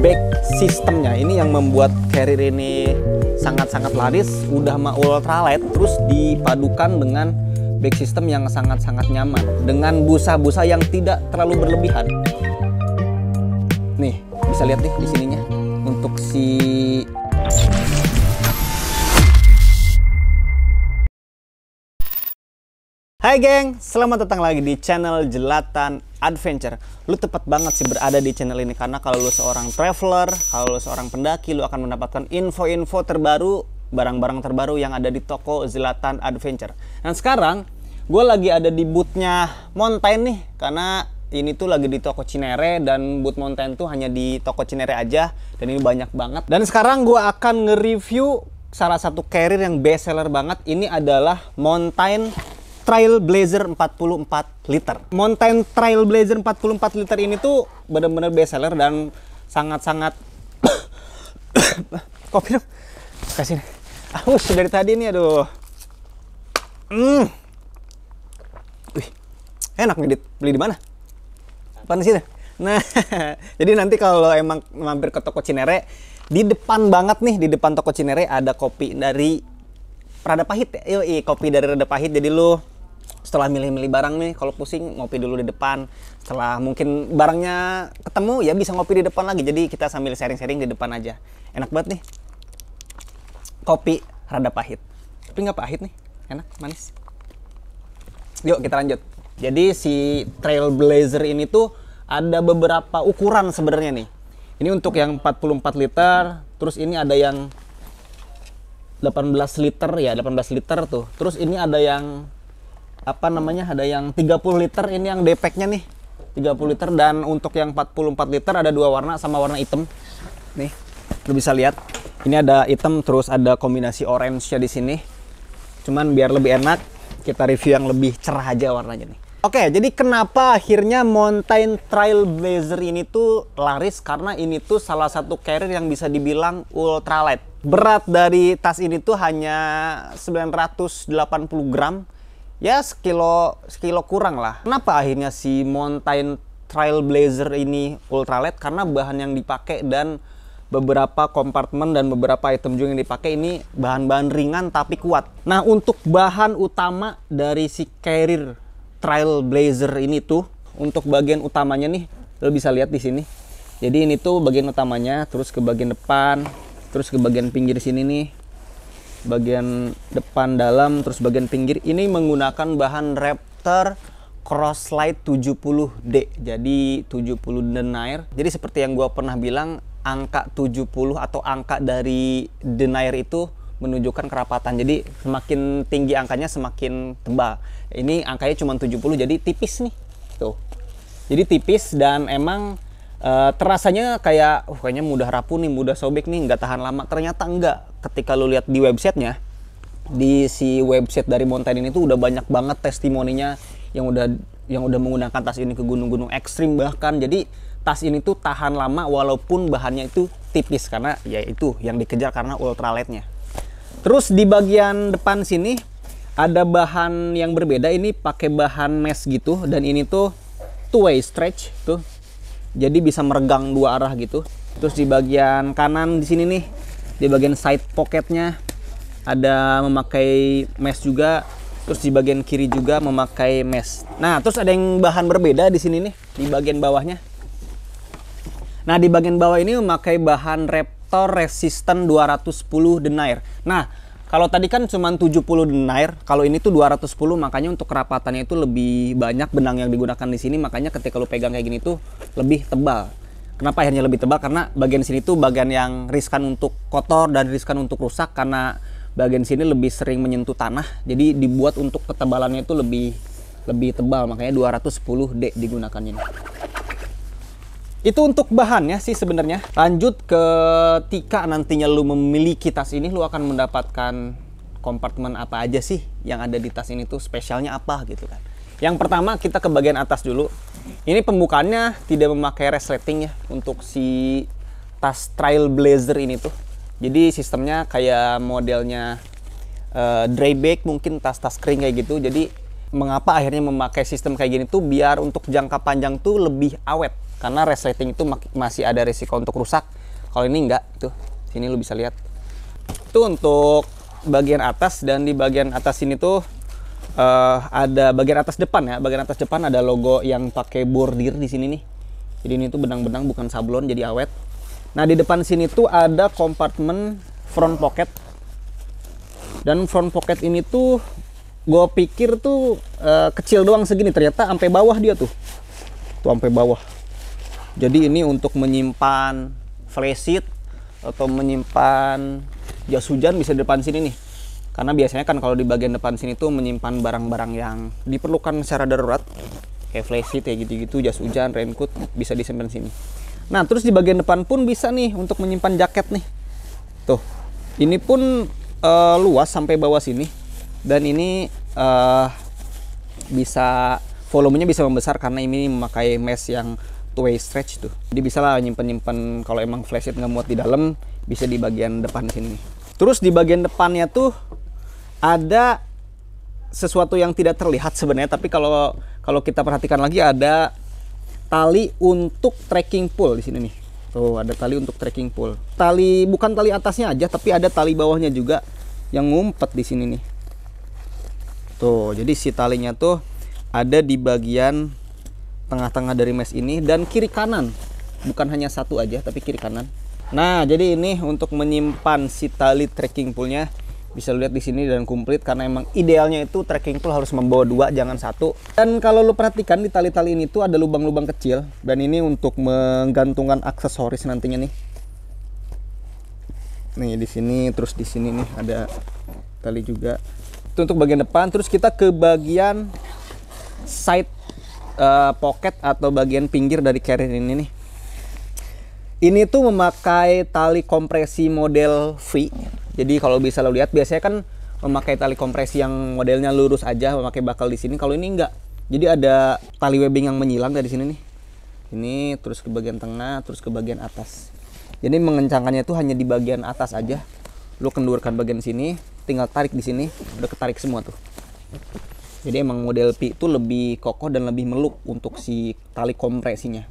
back sistemnya ini yang membuat carrier ini sangat-sangat laris udah mau ultralight terus dipadukan dengan back system yang sangat-sangat nyaman dengan busa-busa yang tidak terlalu berlebihan nih bisa lihat nih di sininya untuk si Hai geng, selamat datang lagi di channel Jelatan adventure, lu tepat banget sih berada di channel ini karena kalau lu seorang traveler, kalau lu seorang pendaki, lu akan mendapatkan info-info terbaru, barang-barang terbaru yang ada di toko Zlatan Adventure. Dan nah, sekarang gue lagi ada di bootnya Mountain nih karena ini tuh lagi di toko Cinere dan boot Mountain tuh hanya di toko Cinere aja dan ini banyak banget. Dan sekarang gue akan nge-review salah satu carrier yang best seller banget. Ini adalah Mountain Trailblazer 44 liter. Mountain Trailblazer 44 liter ini tuh benar-benar best seller dan sangat-sangat kopi dong. Kasih nih. Ah, dari tadi ini aduh. Hmm. Wih. Enak ngedit. beli di mana? Apaan sih? Nah, jadi nanti kalau emang mampir ke toko Cinere, di depan banget nih, di depan toko Cinere ada kopi dari Rada Pahit ya? Yoi, kopi dari Rada Pahit. Jadi lu setelah milih-milih barang nih kalau pusing ngopi dulu di depan setelah mungkin barangnya ketemu ya bisa ngopi di depan lagi jadi kita sambil sharing-sharing di depan aja enak banget nih kopi rada pahit tapi nggak pahit nih enak manis yuk kita lanjut jadi si Trailblazer ini tuh ada beberapa ukuran sebenarnya nih ini untuk yang 44 liter terus ini ada yang 18 liter ya 18 liter tuh terus ini ada yang apa namanya ada yang 30 liter ini yang depeknya nih 30 liter dan untuk yang 44 liter ada dua warna sama warna hitam nih lu bisa lihat ini ada hitam terus ada kombinasi orange ya di sini cuman biar lebih enak kita review yang lebih cerah aja warnanya nih Oke, jadi kenapa akhirnya Mountain Trail Blazer ini tuh laris? Karena ini tuh salah satu carrier yang bisa dibilang ultralight. Berat dari tas ini tuh hanya 980 gram ya sekilo sekilo kurang lah. Kenapa akhirnya si Mountain Trailblazer ini ultralight? Karena bahan yang dipakai dan beberapa kompartemen dan beberapa item juga yang dipakai ini bahan-bahan ringan tapi kuat. Nah untuk bahan utama dari si carrier Trailblazer ini tuh untuk bagian utamanya nih lo bisa lihat di sini. Jadi ini tuh bagian utamanya, terus ke bagian depan, terus ke bagian pinggir sini nih bagian depan dalam terus bagian pinggir ini menggunakan bahan Raptor Crosslight 70D jadi 70 denier jadi seperti yang gue pernah bilang angka 70 atau angka dari denier itu menunjukkan kerapatan jadi semakin tinggi angkanya semakin tebal ini angkanya cuma 70 jadi tipis nih tuh jadi tipis dan emang Uh, terasanya kayak uh, kayaknya mudah rapuh nih, mudah sobek nih, nggak tahan lama. Ternyata enggak. Ketika lu lihat di websitenya, di si website dari Mountain ini tuh udah banyak banget testimoninya yang udah yang udah menggunakan tas ini ke gunung-gunung ekstrim bahkan. Jadi tas ini tuh tahan lama walaupun bahannya itu tipis karena ya itu yang dikejar karena ultralightnya. Terus di bagian depan sini ada bahan yang berbeda ini pakai bahan mesh gitu dan ini tuh two way stretch tuh jadi bisa meregang dua arah gitu terus di bagian kanan di sini nih di bagian side pocketnya ada memakai mesh juga terus di bagian kiri juga memakai mesh nah terus ada yang bahan berbeda di sini nih di bagian bawahnya nah di bagian bawah ini memakai bahan Raptor Resistant 210 denier nah kalau tadi kan cuma 70 denier, kalau ini tuh 210 makanya untuk kerapatannya itu lebih banyak benang yang digunakan di sini makanya ketika lu pegang kayak gini tuh lebih tebal. Kenapa akhirnya lebih tebal? Karena bagian sini tuh bagian yang riskan untuk kotor dan riskan untuk rusak karena bagian sini lebih sering menyentuh tanah. Jadi dibuat untuk ketebalannya itu lebih lebih tebal makanya 210D digunakan ini. Itu untuk bahan ya sih sebenarnya. Lanjut ketika nantinya lu memiliki tas ini lu akan mendapatkan kompartemen apa aja sih yang ada di tas ini tuh spesialnya apa gitu kan. Yang pertama kita ke bagian atas dulu. Ini pembukaannya tidak memakai resleting ya untuk si tas trail blazer ini tuh. Jadi sistemnya kayak modelnya uh, dry bag mungkin tas-tas kering kayak gitu. Jadi mengapa akhirnya memakai sistem kayak gini tuh biar untuk jangka panjang tuh lebih awet karena resleting itu masih ada risiko untuk rusak kalau ini enggak tuh sini lu bisa lihat itu untuk bagian atas dan di bagian atas sini tuh uh, ada bagian atas depan ya bagian atas depan ada logo yang pakai bordir di sini nih jadi ini tuh benang-benang bukan sablon jadi awet nah di depan sini tuh ada kompartemen front pocket dan front pocket ini tuh gue pikir tuh uh, kecil doang segini ternyata sampai bawah dia tuh tuh sampai bawah jadi ini untuk menyimpan flashit atau menyimpan jas hujan bisa di depan sini nih karena biasanya kan kalau di bagian depan sini tuh menyimpan barang-barang yang diperlukan secara darurat kayak flashit ya gitu-gitu jas hujan raincoat bisa disimpan sini nah terus di bagian depan pun bisa nih untuk menyimpan jaket nih tuh ini pun uh, luas sampai bawah sini dan ini uh, bisa volumenya bisa membesar karena ini memakai mesh yang two way stretch tuh jadi bisa lah nyimpen nyimpen kalau emang flashlight nggak muat di dalam bisa di bagian depan sini terus di bagian depannya tuh ada sesuatu yang tidak terlihat sebenarnya tapi kalau kalau kita perhatikan lagi ada tali untuk trekking pole di sini nih tuh ada tali untuk trekking pole tali bukan tali atasnya aja tapi ada tali bawahnya juga yang ngumpet di sini nih Tuh, jadi si talinya tuh ada di bagian tengah-tengah dari mesh ini dan kiri kanan bukan hanya satu aja tapi kiri kanan nah jadi ini untuk menyimpan si tali trekking poolnya bisa lihat di sini dan komplit karena emang idealnya itu trekking pool harus membawa dua jangan satu dan kalau lo perhatikan di tali-tali ini tuh ada lubang-lubang kecil dan ini untuk menggantungkan aksesoris nantinya nih nih di sini terus di sini nih ada tali juga itu untuk bagian depan terus kita ke bagian side uh, pocket atau bagian pinggir dari carrier ini nih. Ini tuh memakai tali kompresi model V. Jadi kalau bisa lo lihat biasanya kan memakai tali kompresi yang modelnya lurus aja memakai bakal di sini. Kalau ini enggak. Jadi ada tali webbing yang menyilang dari sini nih. Ini terus ke bagian tengah, terus ke bagian atas. Jadi mengencangkannya tuh hanya di bagian atas aja. Lu kendurkan bagian sini, tinggal tarik di sini, udah ketarik semua tuh. Jadi emang model P itu lebih kokoh dan lebih meluk untuk si tali kompresinya.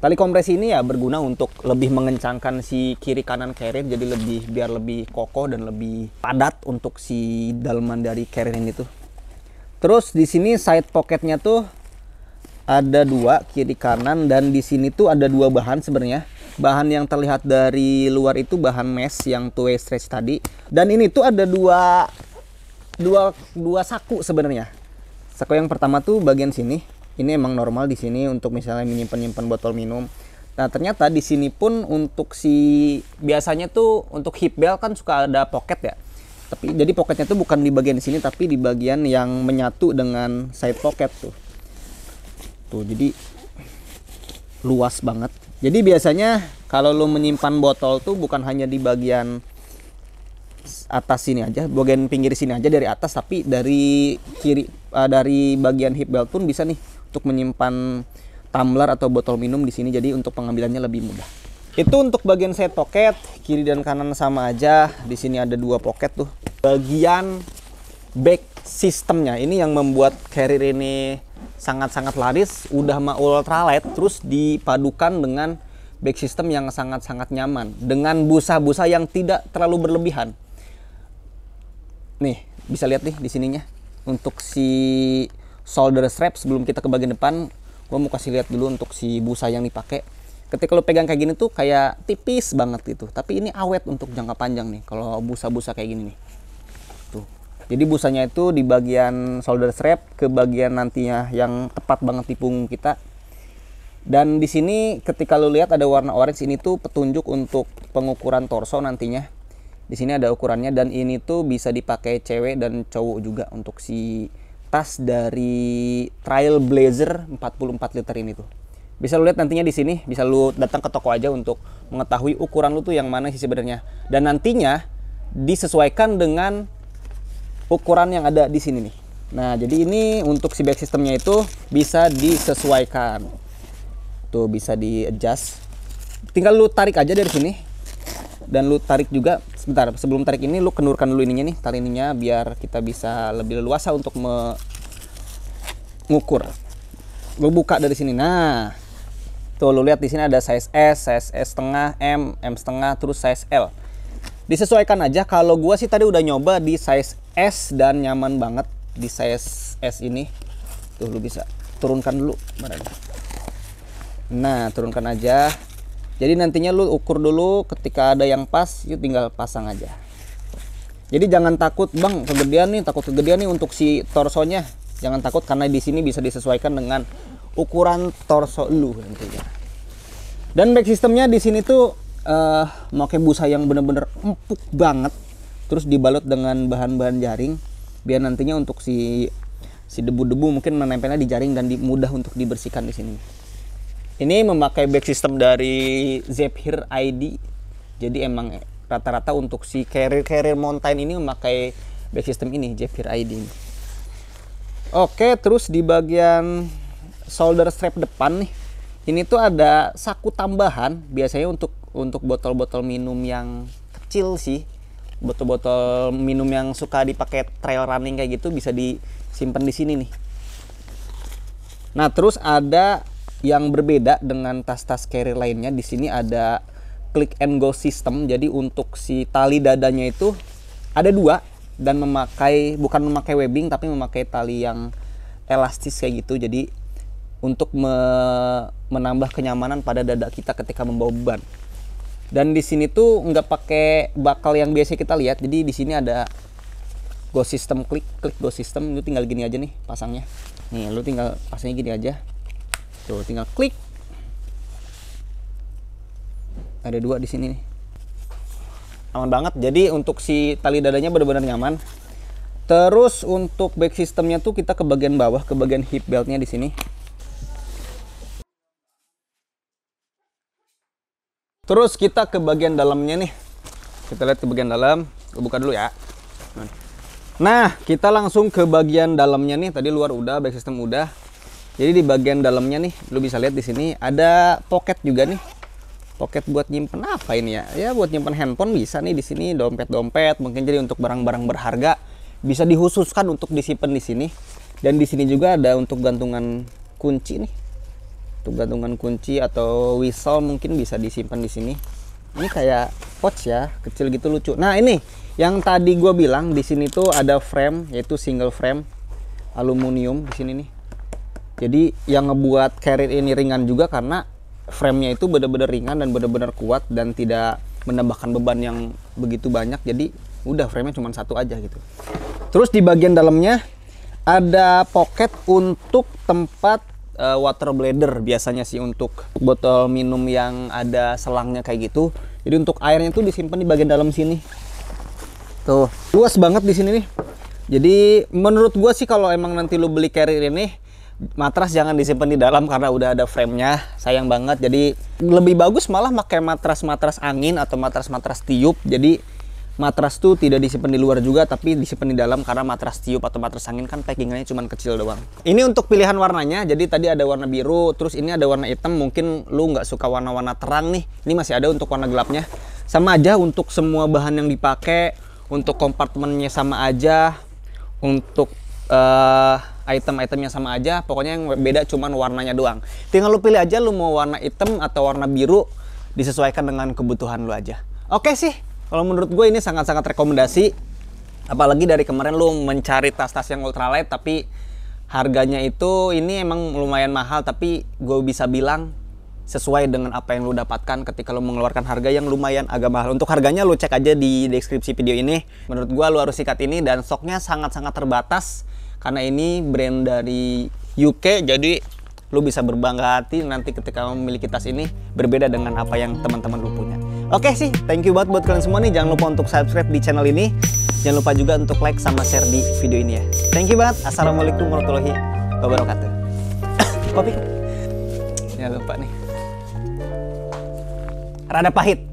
Tali kompresi ini ya berguna untuk lebih mengencangkan si kiri kanan carrier jadi lebih biar lebih kokoh dan lebih padat untuk si dalaman dari carrier ini tuh. Terus di sini side pocketnya tuh ada dua kiri kanan dan di sini tuh ada dua bahan sebenarnya bahan yang terlihat dari luar itu bahan mesh yang two way stretch tadi dan ini tuh ada dua dua dua saku sebenarnya saku yang pertama tuh bagian sini ini emang normal di sini untuk misalnya menyimpan nyimpan botol minum nah ternyata di sini pun untuk si biasanya tuh untuk hip belt kan suka ada pocket ya tapi jadi pocketnya tuh bukan di bagian sini tapi di bagian yang menyatu dengan side pocket tuh tuh jadi luas banget jadi biasanya kalau lo menyimpan botol tuh bukan hanya di bagian atas sini aja, bagian pinggir sini aja dari atas tapi dari kiri uh, dari bagian hip belt pun bisa nih untuk menyimpan tumbler atau botol minum di sini jadi untuk pengambilannya lebih mudah. Itu untuk bagian set pocket, kiri dan kanan sama aja. Di sini ada dua pocket tuh. Bagian back sistemnya ini yang membuat carrier ini sangat-sangat laris, udah mau ultralight terus dipadukan dengan back system yang sangat-sangat nyaman dengan busa-busa yang tidak terlalu berlebihan nih bisa lihat nih di sininya untuk si solder strap sebelum kita ke bagian depan gue mau kasih lihat dulu untuk si busa yang dipakai ketika lo pegang kayak gini tuh kayak tipis banget gitu tapi ini awet untuk jangka panjang nih kalau busa-busa kayak gini nih tuh jadi busanya itu di bagian solder strap ke bagian nantinya yang tepat banget di punggung kita dan di sini ketika lo lihat ada warna orange ini tuh petunjuk untuk pengukuran torso nantinya di sini ada ukurannya dan ini tuh bisa dipakai cewek dan cowok juga untuk si tas dari Trail Blazer 44 liter ini tuh. Bisa lu lihat nantinya di sini, bisa lu datang ke toko aja untuk mengetahui ukuran lu tuh yang mana sih sebenarnya. Dan nantinya disesuaikan dengan ukuran yang ada di sini nih. Nah, jadi ini untuk si back systemnya itu bisa disesuaikan. Tuh bisa di adjust. Tinggal lu tarik aja dari sini dan lu tarik juga sebentar sebelum tarik ini lu kendurkan dulu ininya nih tali ininya biar kita bisa lebih leluasa untuk mengukur lu buka dari sini nah tuh lu lihat di sini ada size S size S setengah M M setengah terus size L disesuaikan aja kalau gua sih tadi udah nyoba di size S dan nyaman banget di size S ini tuh lu bisa turunkan dulu nah turunkan aja jadi nantinya lu ukur dulu ketika ada yang pas, yuk tinggal pasang aja. Jadi jangan takut, Bang, kegedean nih, takut kegedean nih untuk si torsonya. Jangan takut karena di sini bisa disesuaikan dengan ukuran torso lu nantinya. Dan back sistemnya di sini tuh uh, busa yang bener-bener empuk banget, terus dibalut dengan bahan-bahan jaring biar nantinya untuk si si debu-debu mungkin menempelnya di jaring dan di, mudah untuk dibersihkan di sini. Ini memakai back system dari Zephyr ID. Jadi emang rata-rata untuk si carrier-carrier mountain ini memakai back system ini, Zephyr ID. ini. Oke, terus di bagian shoulder strap depan nih. Ini tuh ada saku tambahan biasanya untuk untuk botol-botol minum yang kecil sih. Botol-botol minum yang suka dipakai trail running kayak gitu bisa disimpan di sini nih. Nah, terus ada yang berbeda dengan tas-tas carry lainnya di sini ada click and go system jadi untuk si tali dadanya itu ada dua dan memakai bukan memakai webbing tapi memakai tali yang elastis kayak gitu jadi untuk me menambah kenyamanan pada dada kita ketika membawa beban dan di sini tuh nggak pakai bakal yang biasa kita lihat jadi di sini ada go system klik klik go system lu tinggal gini aja nih pasangnya nih lu tinggal pasangnya gini aja tuh tinggal klik ada dua di sini nih aman banget jadi untuk si tali dadanya benar-benar nyaman terus untuk back systemnya tuh kita ke bagian bawah ke bagian hip beltnya di sini terus kita ke bagian dalamnya nih kita lihat ke bagian dalam Aku buka dulu ya nah kita langsung ke bagian dalamnya nih tadi luar udah back system udah jadi di bagian dalamnya nih, lu bisa lihat di sini ada pocket juga nih. Pocket buat nyimpen apa ini ya? Ya buat nyimpen handphone bisa nih di sini, dompet-dompet, mungkin jadi untuk barang-barang berharga bisa dihususkan untuk disimpan di sini. Dan di sini juga ada untuk gantungan kunci nih. Untuk gantungan kunci atau whistle mungkin bisa disimpan di sini. Ini kayak pouch ya, kecil gitu lucu. Nah, ini yang tadi gue bilang di sini tuh ada frame yaitu single frame aluminium di sini nih jadi yang ngebuat carrier ini ringan juga karena framenya itu benar-benar ringan dan benar-benar kuat dan tidak menambahkan beban yang begitu banyak. Jadi udah framenya cuma satu aja gitu. Terus di bagian dalamnya ada pocket untuk tempat uh, water bladder biasanya sih untuk botol minum yang ada selangnya kayak gitu. Jadi untuk airnya tuh disimpan di bagian dalam sini. Tuh, luas banget di sini nih. Jadi menurut gua sih kalau emang nanti lu beli carrier ini matras jangan disimpan di dalam karena udah ada framenya sayang banget jadi lebih bagus malah pakai matras-matras angin atau matras-matras tiup jadi matras tuh tidak disimpan di luar juga tapi disimpan di dalam karena matras tiup atau matras angin kan packingannya cuma kecil doang ini untuk pilihan warnanya jadi tadi ada warna biru terus ini ada warna hitam mungkin lu nggak suka warna-warna terang nih ini masih ada untuk warna gelapnya sama aja untuk semua bahan yang dipakai untuk kompartemennya sama aja untuk uh, item-itemnya sama aja pokoknya yang beda cuman warnanya doang tinggal lu pilih aja lu mau warna hitam atau warna biru disesuaikan dengan kebutuhan lu aja oke sih kalau menurut gue ini sangat-sangat rekomendasi apalagi dari kemarin lu mencari tas-tas yang ultralight tapi harganya itu ini emang lumayan mahal tapi gue bisa bilang sesuai dengan apa yang lu dapatkan ketika lu mengeluarkan harga yang lumayan agak mahal. Untuk harganya lu cek aja di deskripsi video ini. Menurut gua lu harus sikat ini dan soknya sangat-sangat terbatas karena ini brand dari UK jadi lu bisa berbangga hati nanti ketika memiliki tas ini berbeda dengan apa yang teman-teman lu punya. Oke sih, thank you banget buat kalian semua nih. Jangan lupa untuk subscribe di channel ini. Jangan lupa juga untuk like sama share di video ini ya. Thank you banget. Assalamualaikum warahmatullahi wabarakatuh. Kopi. ya lupa nih. Rada pahit.